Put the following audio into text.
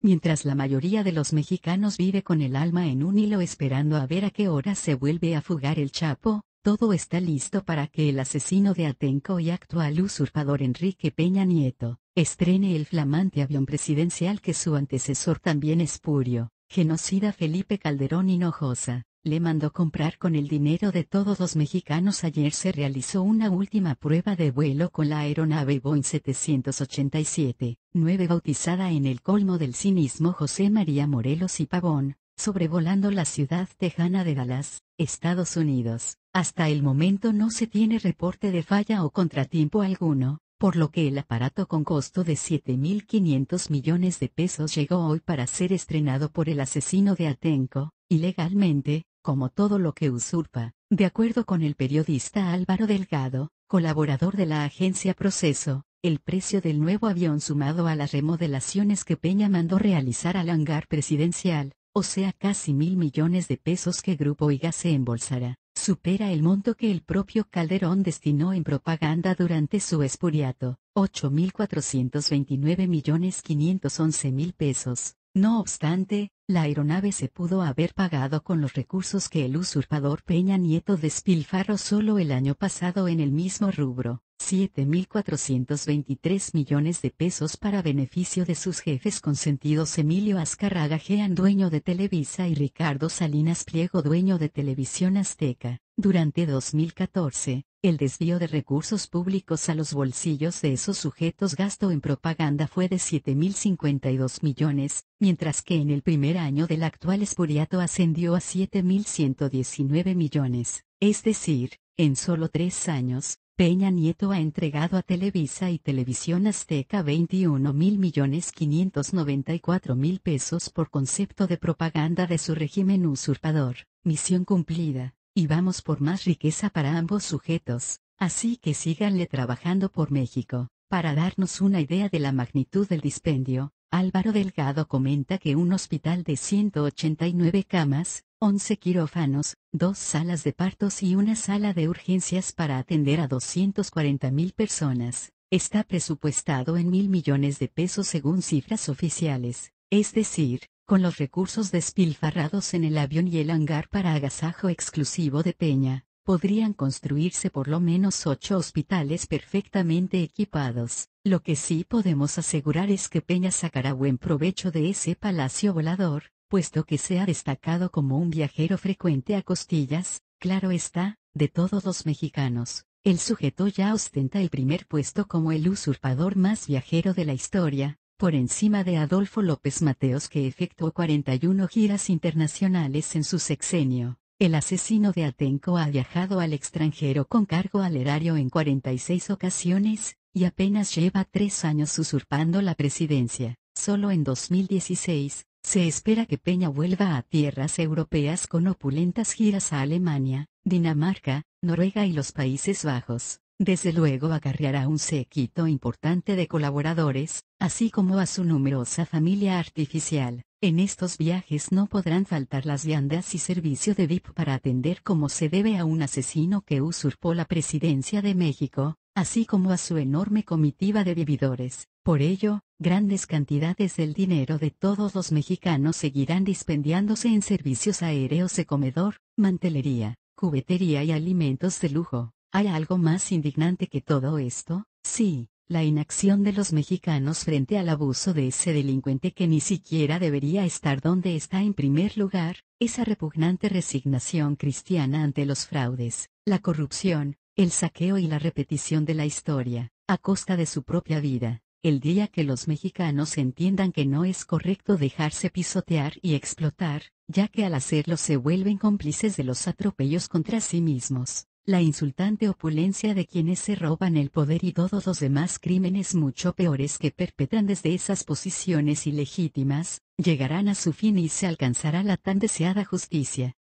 mientras la mayoría de los mexicanos vive con el alma en un hilo esperando a ver a qué hora se vuelve a fugar el Chapo, todo está listo para que el asesino de Atenco y actual usurpador Enrique Peña Nieto, estrene el flamante avión presidencial que su antecesor también espurio, genocida Felipe Calderón Hinojosa, le mandó comprar con el dinero de todos los mexicanos. Ayer se realizó una última prueba de vuelo con la aeronave Boeing 787, 9 bautizada en el colmo del cinismo José María Morelos y Pavón, sobrevolando la ciudad tejana de Dallas, Estados Unidos. Hasta el momento no se tiene reporte de falla o contratiempo alguno, por lo que el aparato con costo de 7.500 millones de pesos llegó hoy para ser estrenado por el asesino de Atenco, ilegalmente, como todo lo que usurpa, de acuerdo con el periodista Álvaro Delgado, colaborador de la agencia Proceso, el precio del nuevo avión sumado a las remodelaciones que Peña mandó realizar al hangar presidencial, o sea casi mil millones de pesos que Grupo IGA se embolsará, supera el monto que el propio Calderón destinó en propaganda durante su espuriato, 8.429.511.000 pesos. No obstante, la aeronave se pudo haber pagado con los recursos que el usurpador Peña Nieto despilfarró solo el año pasado en el mismo rubro, 7.423 millones de pesos para beneficio de sus jefes consentidos Emilio Azcarraga Jean dueño de Televisa y Ricardo Salinas Pliego dueño de Televisión Azteca, durante 2014, el desvío de recursos públicos a los bolsillos de esos sujetos gasto en propaganda fue de 7.052 millones, mientras que en el primer año del actual espuriato ascendió a 7.119 millones. Es decir, en solo tres años, Peña Nieto ha entregado a Televisa y Televisión Azteca 21.594.000 millones pesos por concepto de propaganda de su régimen usurpador. Misión cumplida y vamos por más riqueza para ambos sujetos, así que síganle trabajando por México. Para darnos una idea de la magnitud del dispendio, Álvaro Delgado comenta que un hospital de 189 camas, 11 quirófanos, dos salas de partos y una sala de urgencias para atender a 240.000 personas, está presupuestado en mil millones de pesos según cifras oficiales, es decir, con los recursos despilfarrados en el avión y el hangar para agasajo exclusivo de Peña, podrían construirse por lo menos ocho hospitales perfectamente equipados. Lo que sí podemos asegurar es que Peña sacará buen provecho de ese palacio volador, puesto que se ha destacado como un viajero frecuente a costillas, claro está, de todos los mexicanos. El sujeto ya ostenta el primer puesto como el usurpador más viajero de la historia, por encima de Adolfo López Mateos que efectuó 41 giras internacionales en su sexenio. El asesino de Atenco ha viajado al extranjero con cargo al erario en 46 ocasiones, y apenas lleva tres años usurpando la presidencia. Solo en 2016, se espera que Peña vuelva a tierras europeas con opulentas giras a Alemania, Dinamarca, Noruega y los Países Bajos desde luego acarreará un séquito importante de colaboradores, así como a su numerosa familia artificial. En estos viajes no podrán faltar las viandas y servicio de VIP para atender como se debe a un asesino que usurpó la presidencia de México, así como a su enorme comitiva de vividores. Por ello, grandes cantidades del dinero de todos los mexicanos seguirán dispendiándose en servicios aéreos de comedor, mantelería, cubetería y alimentos de lujo. ¿Hay algo más indignante que todo esto? Sí, la inacción de los mexicanos frente al abuso de ese delincuente que ni siquiera debería estar donde está en primer lugar, esa repugnante resignación cristiana ante los fraudes, la corrupción, el saqueo y la repetición de la historia, a costa de su propia vida. El día que los mexicanos entiendan que no es correcto dejarse pisotear y explotar, ya que al hacerlo se vuelven cómplices de los atropellos contra sí mismos, la insultante opulencia de quienes se roban el poder y todos los demás crímenes mucho peores que perpetran desde esas posiciones ilegítimas, llegarán a su fin y se alcanzará la tan deseada justicia.